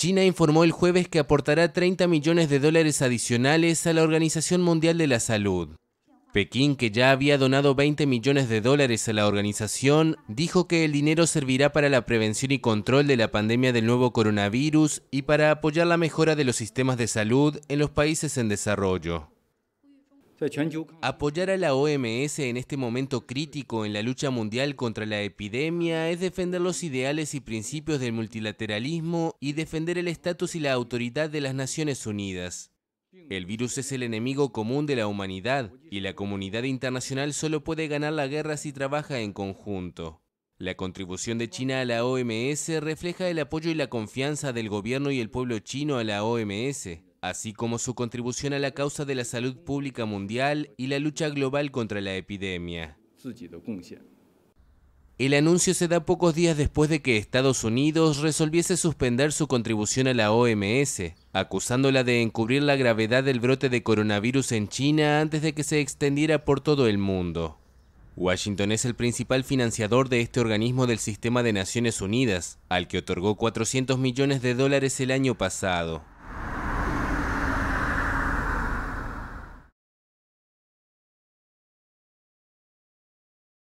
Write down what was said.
China informó el jueves que aportará 30 millones de dólares adicionales a la Organización Mundial de la Salud. Pekín, que ya había donado 20 millones de dólares a la organización, dijo que el dinero servirá para la prevención y control de la pandemia del nuevo coronavirus y para apoyar la mejora de los sistemas de salud en los países en desarrollo. Apoyar a la OMS en este momento crítico en la lucha mundial contra la epidemia es defender los ideales y principios del multilateralismo y defender el estatus y la autoridad de las Naciones Unidas. El virus es el enemigo común de la humanidad y la comunidad internacional solo puede ganar la guerra si trabaja en conjunto. La contribución de China a la OMS refleja el apoyo y la confianza del gobierno y el pueblo chino a la OMS así como su contribución a la causa de la salud pública mundial y la lucha global contra la epidemia. El anuncio se da pocos días después de que Estados Unidos resolviese suspender su contribución a la OMS, acusándola de encubrir la gravedad del brote de coronavirus en China antes de que se extendiera por todo el mundo. Washington es el principal financiador de este organismo del sistema de Naciones Unidas, al que otorgó 400 millones de dólares el año pasado.